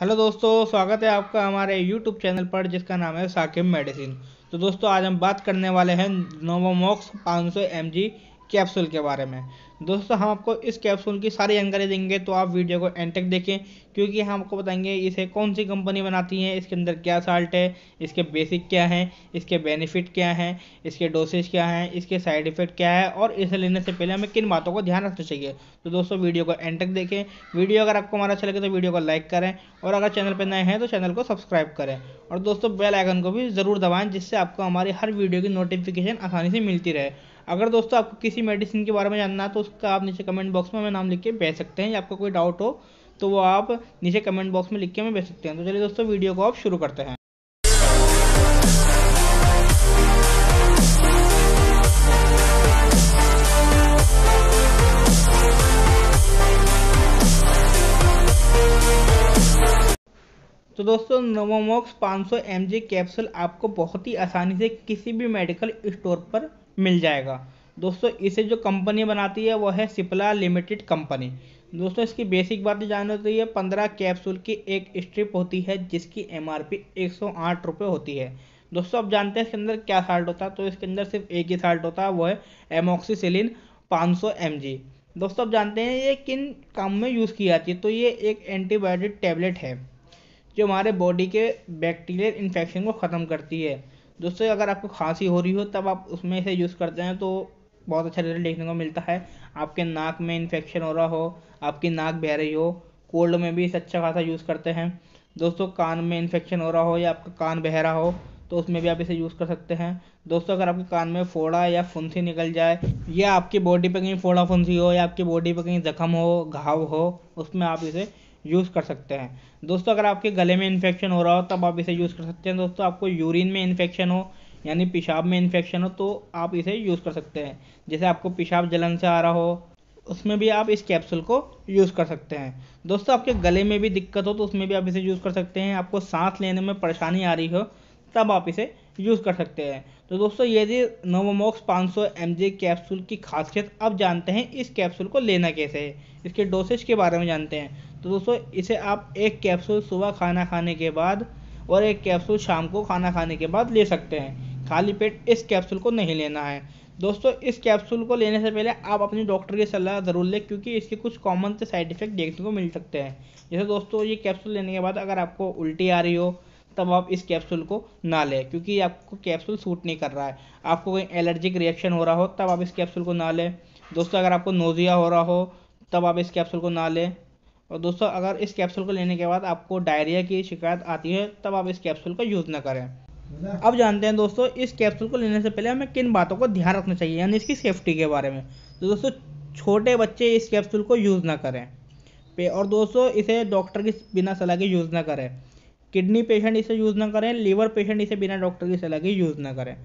hello दोस्तों स्वागत है आपका हमारे यूट्यूब चैनल पर जिसका नाम है साकिब मेडिसिन तो दोस्तों आज हम बात करने वाले हैं नोवोमोक्स 500 एमजी कैप्सूल के बारे में दोस्तों हम आपको इस कैप्सूल की सारी जानकारी देंगे तो आप वीडियो को एंड तक देखें क्योंकि हम आपको बताएंगे इसे कौन सी कंपनी बनाती है इसके अंदर क्या साल्ट है इसके बेसिक क्या हैं इसके बेनिफिट क्या हैं इसके डोसेज क्या हैं इसके साइड इफेक्ट क्या है और इसे लेने से पहले हमें किन बातों को ध्यान रखना चाहिए तो दोस्तों वीडियो को एंड तक देखें वीडियो अगर आपको हमारा अच्छा लगे तो वीडियो को लाइक करें और अगर चैनल पर नए हैं तो चैनल को सब्सक्राइब करें और दोस्तों बेल आइकन को भी ज़रूर दबाएँ जिससे आपको हमारी हर वीडियो की नोटिफिकेशन आसानी से मिलती रहे अगर दोस्तों आपको किसी मेडिसिन के बारे में जानना है तो उसका आप नीचे कमेंट बॉक्स में हमें नाम लिख के भेज सकते हैं या आपका कोई डाउट हो तो वो आप नीचे कमेंट बॉक्स में लिख के हमें भेज सकते हैं तो चलिए दोस्तों वीडियो को आप शुरू करते हैं तो दोस्तों नोमोमोक्स 500 mg कैप्सूल आपको बहुत ही आसानी से किसी भी मेडिकल स्टोर पर मिल जाएगा दोस्तों इसे जो कंपनी बनाती है वह है सिप्ला लिमिटेड कंपनी दोस्तों इसकी बेसिक बात जानो तो ये पंद्रह कैप्सूल की एक स्ट्रिप होती है जिसकी एम आर पी एक सौ आठ रुपये होती है दोस्तों अब जानते हैं इसके अंदर क्या साल्ट होता है तो इसके अंदर सिर्फ एक ही साल्ट होता है वो है एमोक्सीसिलिन पाँच सौ एम जी दोस्तों अब जानते हैं ये किन काम में यूज़ की जाती है तो ये एक एंटीबायोटिक टैबलेट है जो हमारे बॉडी के बैक्टीरियल इन्फेक्शन को ख़त्म करती है दोस्तों अगर आपको खांसी हो रही हो तब आप उसमें से यूज़ करते हैं तो बहुत अच्छा रिजल्ट देखने को मिलता है आपके नाक में इन्फेक्शन हो रहा हो आपकी नाक बह रही हो कोल्ड में भी इसे अच्छा खासा यूज़ करते हैं दोस्तों कान में इन्फेक्शन हो रहा हो या आपका कान बह रहा हो तो उसमें भी आप इसे यूज़ कर सकते हैं दोस्तों अगर आपके कान में फोड़ा या फुंसी निकल जाए या आपकी बॉडी पर कहीं फोड़ा फुंसी हो या आपकी बॉडी पर कहीं ज़ख्म हो घाव हो उसमें आप इसे यूज़ कर सकते हैं दोस्तों अगर आपके गले में इन्फेक्शन हो रहा हो तब आप इसे यूज़ कर सकते हैं दोस्तों आपको यूरिन में इन्फेक्शन हो यानी पेशाब में इन्फेक्शन हो तो आप इसे यूज़ कर सकते हैं जैसे आपको पेशाब जलन से आ रहा हो उसमें भी आप इस कैप्सूल को यूज़ कर सकते हैं दोस्तों आपके गले में भी दिक्कत हो तो उसमें भी आप इसे यूज़ कर सकते हैं आपको सांस लेने में परेशानी आ रही हो तब आप इसे यूज़ कर सकते हैं तो दोस्तों ये थी नोवोमोक्स 500 सौ कैप्सूल की खासियत अब जानते हैं इस कैप्सूल को लेना कैसे है इसके डोसेज के बारे में जानते हैं तो दोस्तों इसे आप एक कैप्सूल सुबह खाना खाने के बाद और एक कैप्सूल शाम को खाना खाने के बाद ले सकते हैं खाली पेट इस कैप्सूल को नहीं लेना है दोस्तों इस कैप्सूल को लेने से पहले आप अपने डॉक्टर की सलाह ज़रूर लें क्योंकि इसके कुछ कॉमन से साइड इफेक्ट देखने को मिल सकते हैं जैसे दोस्तों ये कैप्सूल लेने के बाद अगर आपको उल्टी आ रही हो तब आप इस कैप्सूल को ना लें क्योंकि आपको कैप्सूल सूट नहीं कर रहा है आपको कोई एलर्जिक रिएक्शन हो रहा हो तब आप इस कैप्सूल को ना लें दोस्तों अगर आपको नोजिया हो रहा हो तब आप इस कैप्सूल को ना लें और दोस्तों अगर इस कैप्सूल को लेने के बाद आपको डायरिया की शिकायत आती है तब आप इस कैप्सूल का यूज़ ना करें अब जानते हैं दोस्तों इस कैप्सूल को लेने से पहले हमें किन बातों को ध्यान रखना चाहिए यानी इसकी सेफ्टी के बारे में तो दोस्तों छोटे बच्चे इस कैप्सूल को यूज़ ना करें पे और दोस्तों इसे डॉक्टर की बिना सलाह के यूज़ ना करें किडनी पेशेंट इसे यूज़ ना करें लीवर पेशेंट इसे बिना डॉक्टर की सलाह के यूज़ ना करें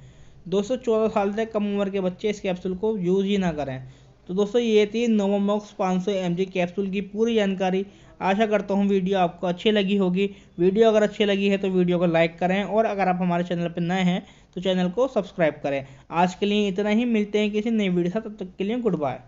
दोस्तों चौदह साल से कम उम्र के बच्चे इस कैप्सूल को यूज़ ही ना करें तो दोस्तों ये थी नोवामॉक्स 500 सौ कैप्सूल की पूरी जानकारी आशा करता हूँ वीडियो आपको अच्छी लगी होगी वीडियो अगर अच्छी लगी है तो वीडियो को लाइक करें और अगर आप हमारे चैनल पर नए हैं तो चैनल को सब्सक्राइब करें आज के लिए इतना ही मिलते हैं किसी नई वीडियो से तब तक के लिए गुड बाय